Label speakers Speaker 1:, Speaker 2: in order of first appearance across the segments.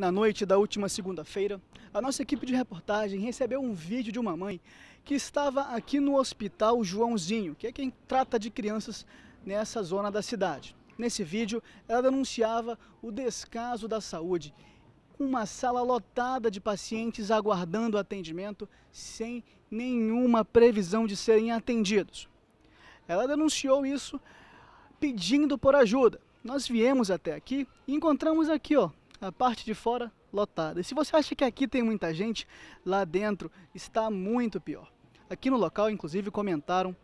Speaker 1: Na noite da última segunda-feira, a nossa equipe de reportagem recebeu um vídeo de uma mãe que estava aqui no Hospital Joãozinho, que é quem trata de crianças nessa zona da cidade. Nesse vídeo, ela denunciava o descaso da saúde, uma sala lotada de pacientes aguardando atendimento sem nenhuma previsão de serem atendidos. Ela denunciou isso pedindo por ajuda. Nós viemos até aqui e encontramos aqui, ó, a parte de fora lotada. E se você acha que aqui tem muita gente, lá dentro está muito pior. Aqui no local, inclusive, comentaram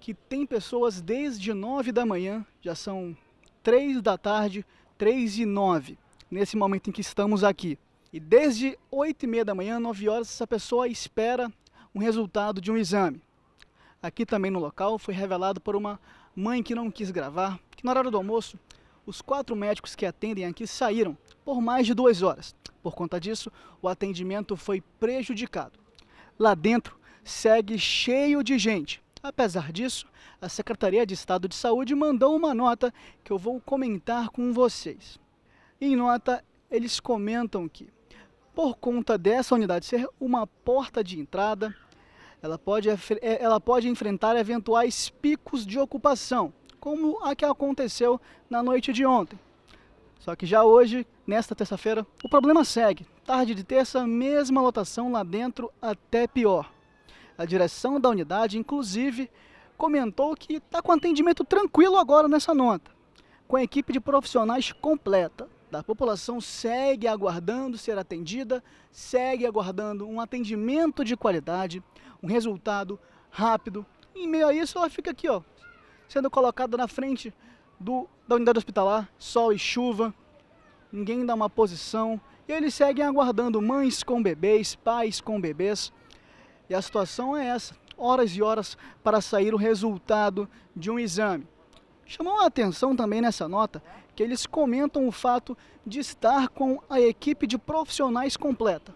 Speaker 1: que tem pessoas desde 9 da manhã, já são 3 da tarde, 3 e 9, nesse momento em que estamos aqui. E desde 8 e meia da manhã, 9 horas, essa pessoa espera um resultado de um exame. Aqui também no local foi revelado por uma mãe que não quis gravar, que na hora do almoço os quatro médicos que atendem aqui saíram por mais de duas horas. Por conta disso, o atendimento foi prejudicado. Lá dentro, segue cheio de gente. Apesar disso, a Secretaria de Estado de Saúde mandou uma nota que eu vou comentar com vocês. Em nota, eles comentam que, por conta dessa unidade ser uma porta de entrada, ela pode, é, ela pode enfrentar eventuais picos de ocupação, como a que aconteceu na noite de ontem. Só que já hoje, nesta terça-feira, o problema segue. Tarde de terça, mesma lotação lá dentro, até pior. A direção da unidade, inclusive, comentou que está com atendimento tranquilo agora nessa nota, com a equipe de profissionais completa. A população segue aguardando ser atendida, segue aguardando um atendimento de qualidade, um resultado rápido. Em meio a isso, ela fica aqui, ó, sendo colocada na frente do, da unidade hospitalar, sol e chuva, ninguém dá uma posição. E eles seguem aguardando mães com bebês, pais com bebês. E a situação é essa: horas e horas para sair o resultado de um exame. Chamou a atenção também nessa nota que eles comentam o fato de estar com a equipe de profissionais completa.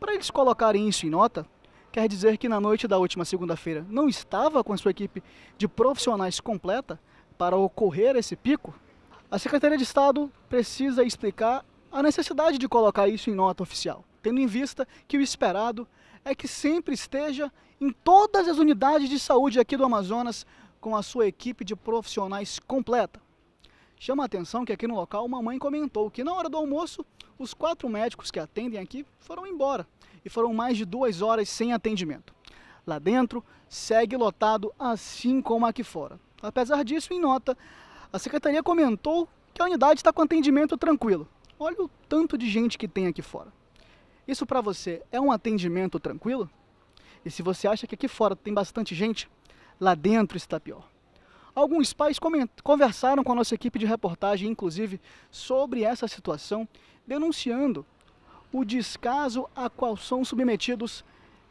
Speaker 1: Para eles colocarem isso em nota, Quer dizer que na noite da última segunda-feira não estava com a sua equipe de profissionais completa para ocorrer esse pico? A Secretaria de Estado precisa explicar a necessidade de colocar isso em nota oficial, tendo em vista que o esperado é que sempre esteja em todas as unidades de saúde aqui do Amazonas com a sua equipe de profissionais completa. Chama a atenção que aqui no local uma mãe comentou que na hora do almoço os quatro médicos que atendem aqui foram embora e foram mais de duas horas sem atendimento. Lá dentro, segue lotado assim como aqui fora. Apesar disso, em nota, a secretaria comentou que a unidade está com atendimento tranquilo. Olha o tanto de gente que tem aqui fora. Isso para você é um atendimento tranquilo? E se você acha que aqui fora tem bastante gente, lá dentro está pior. Alguns pais conversaram com a nossa equipe de reportagem, inclusive, sobre essa situação, denunciando o descaso a qual são submetidos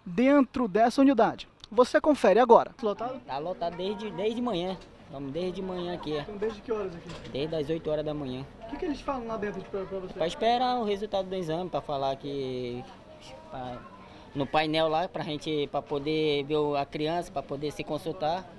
Speaker 1: dentro dessa unidade. Você confere agora. Lotado? Está lotado desde, desde manhã. Estamos desde manhã aqui. É. Então, desde que horas aqui? Desde as 8 horas da manhã. O que, que eles falam lá dentro de, tipo, você? Para esperar o resultado do exame, para falar que. Pra, no painel lá, para gente, para poder ver a criança, para poder se consultar.